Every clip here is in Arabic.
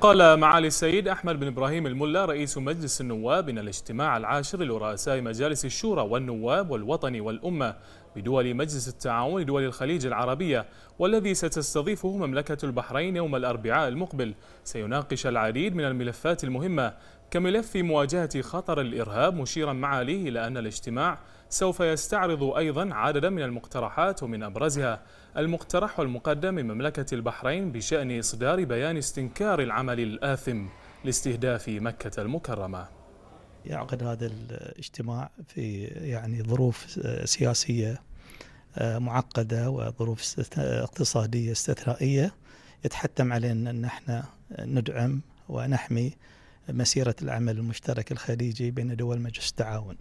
قال معالي السيد أحمد بن إبراهيم الملا رئيس مجلس النواب إن الاجتماع العاشر لرؤساء مجالس الشورى والنواب والوطني والأمة بدول مجلس التعاون دول الخليج العربية والذي ستستضيفه مملكة البحرين يوم الأربعاء المقبل سيناقش العديد من الملفات المهمة كملف مواجهة خطر الإرهاب مشيرا معاليه إلى أن الاجتماع سوف يستعرض أيضا عددا من المقترحات ومن أبرزها المقترح المقدم من مملكة البحرين بشأن إصدار بيان استنكار العمل الآثم لاستهداف مكة المكرمة يعقد هذا الاجتماع في يعني ظروف سياسيه آه، معقده وظروف اقتصاديه استثنائيه يتحتم علينا ان احنا ندعم ونحمي مسيره العمل المشترك الخليجي بين دول مجلس التعاون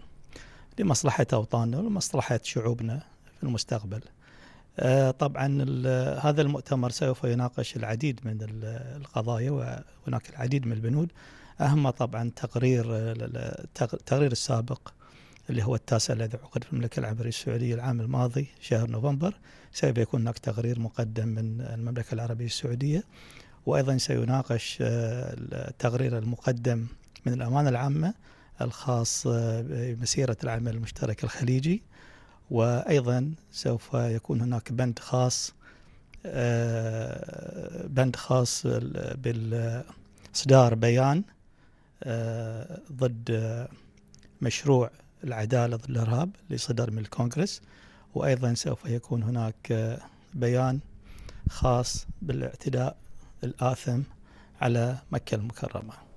لمصلحه اوطاننا ولمصلحه شعوبنا في المستقبل. آه، طبعا هذا المؤتمر سوف يناقش العديد من القضايا وهناك العديد من البنود أهمها طبعا تقرير التقرير السابق اللي هو التاسع الذي عقد في المملكة العربية السعودية العام الماضي شهر نوفمبر سيكون هناك تقرير مقدم من المملكة العربية السعودية وأيضا سيناقش آه، التقرير المقدم من الأمانة العامة الخاص آه، بمسيرة العمل المشترك الخليجي وأيضا سوف يكون هناك بند خاص آه، بند خاص بالإصدار بيان آه، ضد آه، مشروع العدالة ضد الإرهاب اللي صدر من الكونغرس وأيضا سوف يكون هناك آه، بيان خاص بالاعتداء الآثم على مكة المكرمة